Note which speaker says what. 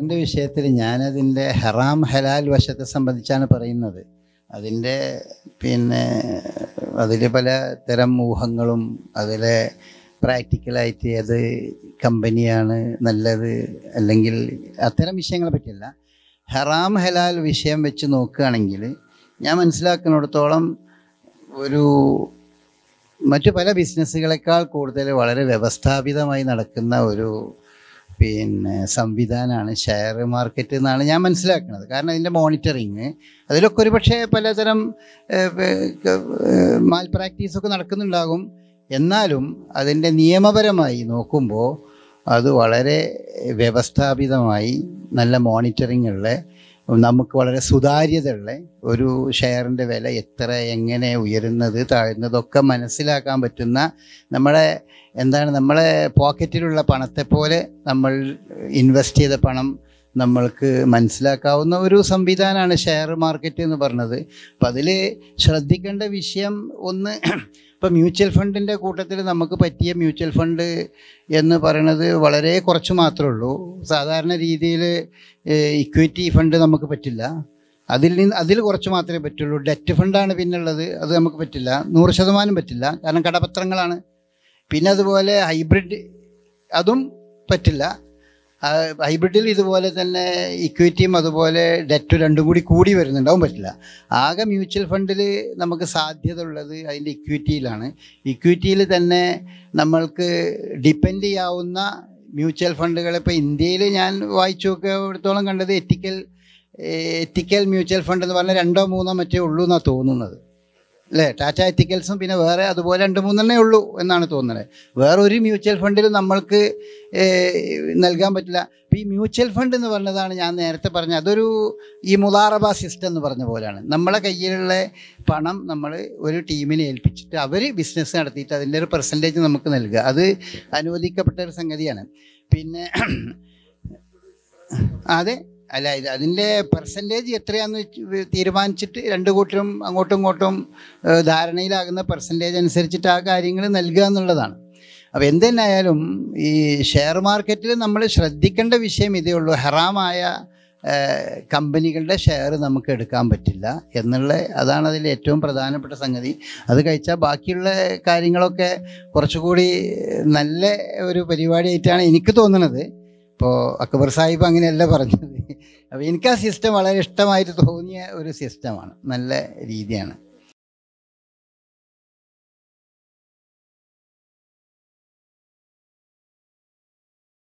Speaker 1: എൻ്റെ വിഷയത്തിൽ ഞാനതിൻ്റെ ഹറാം ഹലാൽ വശത്തെ സംബന്ധിച്ചാണ് പറയുന്നത് അതിൻ്റെ പിന്നെ അതിൽ പല തരം ഊഹങ്ങളും അതിലെ പ്രാക്ടിക്കലായിട്ട് അത് കമ്പനിയാണ് നല്ലത് അല്ലെങ്കിൽ അത്തരം വിഷയങ്ങളെ പറ്റിയല്ല ഹറാം ഹലാൽ വിഷയം വെച്ച് നോക്കുകയാണെങ്കിൽ ഞാൻ മനസ്സിലാക്കുന്നിടത്തോളം ഒരു മറ്റു പല ബിസിനസ്സുകളെക്കാൾ കൂടുതൽ വളരെ വ്യവസ്ഥാപിതമായി നടക്കുന്ന ഒരു പിന്നെ സംവിധാനമാണ് ഷെയർ മാർക്കറ്റ് എന്നാണ് ഞാൻ മനസ്സിലാക്കുന്നത് കാരണം അതിൻ്റെ മോണിറ്ററിങ് അതിലൊക്കെ ഒരു പക്ഷേ പലതരം മാൽ പ്രാക്ടീസൊക്കെ നടക്കുന്നുണ്ടാകും എന്നാലും അതിൻ്റെ നിയമപരമായി നോക്കുമ്പോൾ അത് വളരെ വ്യവസ്ഥാപിതമായി നല്ല മോണിറ്ററിങ്ങുള്ള നമുക്ക് വളരെ സുതാര്യതയുള്ള ഒരു ഷെയറിൻ്റെ വില എത്ര എങ്ങനെ ഉയരുന്നത് താഴ്ന്നതൊക്കെ മനസ്സിലാക്കാൻ പറ്റുന്ന നമ്മളെ എന്താണ് നമ്മളെ പോക്കറ്റിലുള്ള പണത്തെ പോലെ നമ്മൾ ഇൻവെസ്റ്റ് ചെയ്ത പണം നമ്മൾക്ക് മനസ്സിലാക്കാവുന്ന ഒരു സംവിധാനമാണ് ഷെയർ മാർക്കറ്റ് എന്ന് പറഞ്ഞത് അപ്പം അതിൽ ശ്രദ്ധിക്കേണ്ട വിഷയം ഒന്ന് ഇപ്പം മ്യൂച്വൽ ഫണ്ടിൻ്റെ കൂട്ടത്തിൽ നമുക്ക് പറ്റിയ മ്യൂച്വൽ ഫണ്ട് എന്ന് പറയുന്നത് വളരെ കുറച്ച് മാത്രമേ ഉള്ളൂ സാധാരണ രീതിയിൽ ഇക്വിറ്റി ഫണ്ട് നമുക്ക് പറ്റില്ല അതിൽ നിന്ന് അതിൽ കുറച്ച് മാത്രമേ പറ്റുള്ളൂ ഡെറ്റ് ഫണ്ടാണ് പിന്നുള്ളത് അത് നമുക്ക് പറ്റില്ല നൂറ് ശതമാനം പറ്റില്ല കാരണം കടപത്രങ്ങളാണ് പിന്നെ അതുപോലെ ഹൈബ്രിഡ് അതും പറ്റില്ല ഹൈബ്രിഡിൽ ഇതുപോലെ തന്നെ ഇക്വിറ്റിയും അതുപോലെ ഡെറ്റും രണ്ടും കൂടി കൂടി വരുന്നുണ്ടാവും പറ്റില്ല ആകെ മ്യൂച്വൽ ഫണ്ടിൽ നമുക്ക് സാധ്യത ഉള്ളത് അതിൻ്റെ ഇക്വിറ്റിയിലാണ് ഇക്വിറ്റിയിൽ തന്നെ നമ്മൾക്ക് ഡിപ്പെൻഡ് ചെയ്യാവുന്ന മ്യൂച്വൽ ഫണ്ടുകൾ ഇപ്പോൾ ഇന്ത്യയിൽ ഞാൻ വായിച്ചു നോക്കിയടത്തോളം കണ്ടത് എത്തിക്കൽ എത്തിക്കൽ മ്യൂച്വൽ ഫണ്ട് എന്ന് പറഞ്ഞാൽ രണ്ടോ മൂന്നോ മറ്റേ ഉള്ളൂ എന്നാണ് തോന്നുന്നത് അല്ലേ ടാറ്റ എത്തിക്കൽസും പിന്നെ വേറെ അതുപോലെ രണ്ട് മൂന്നെണ്ണേ ഉള്ളൂ എന്നാണ് തോന്നുന്നത് വേറെ ഒരു മ്യൂച്വൽ ഫണ്ടിൽ നമ്മൾക്ക് നൽകാൻ പറ്റില്ല ഈ മ്യൂച്വൽ ഫണ്ട് എന്ന് പറഞ്ഞതാണ് ഞാൻ നേരത്തെ പറഞ്ഞത് അതൊരു ഈ മുതാറബ സിസ്റ്റം എന്ന് പറഞ്ഞ പോലെയാണ് നമ്മളെ കയ്യിലുള്ള പണം നമ്മൾ ഒരു ടീമിനെ ഏൽപ്പിച്ചിട്ട് അവർ ബിസിനസ് നടത്തിയിട്ട് അതിൻ്റെ ഒരു പെർസെൻറ്റേജ് നമുക്ക് നൽകുക അത് അനുവദിക്കപ്പെട്ട ഒരു സംഗതിയാണ് പിന്നെ അതെ അല്ല ഇത് അതിൻ്റെ പെർസെൻറ്റേജ് എത്രയാന്ന് തീരുമാനിച്ചിട്ട് രണ്ട് കൂട്ടരും അങ്ങോട്ടും ഇങ്ങോട്ടും ധാരണയിലാകുന്ന പെർസെൻറ്റേജ് അനുസരിച്ചിട്ട് ആ കാര്യങ്ങൾ നൽകുക എന്നുള്ളതാണ് അപ്പോൾ എന്തെന്നായാലും ഈ ഷെയർ മാർക്കറ്റിൽ നമ്മൾ ശ്രദ്ധിക്കേണ്ട വിഷയം ഇതേ ഉള്ളൂ ഹെറാമായ കമ്പനികളുടെ ഷെയർ നമുക്ക് എടുക്കാൻ പറ്റില്ല എന്നുള്ള അതാണ് അതിൽ ഏറ്റവും പ്രധാനപ്പെട്ട സംഗതി അത് കഴിച്ചാൽ ബാക്കിയുള്ള കാര്യങ്ങളൊക്കെ കുറച്ചുകൂടി നല്ല ഒരു പരിപാടിയായിട്ടാണ് എനിക്ക് തോന്നുന്നത് ഇപ്പോൾ അക്ബർ സാഹിബ് അങ്ങനെയല്ല പറഞ്ഞത് അപ്പോൾ എനിക്ക് ആ സിസ്റ്റം വളരെ ഇഷ്ടമായിട്ട് തോന്നിയ ഒരു സിസ്റ്റമാണ് നല്ല രീതിയാണ്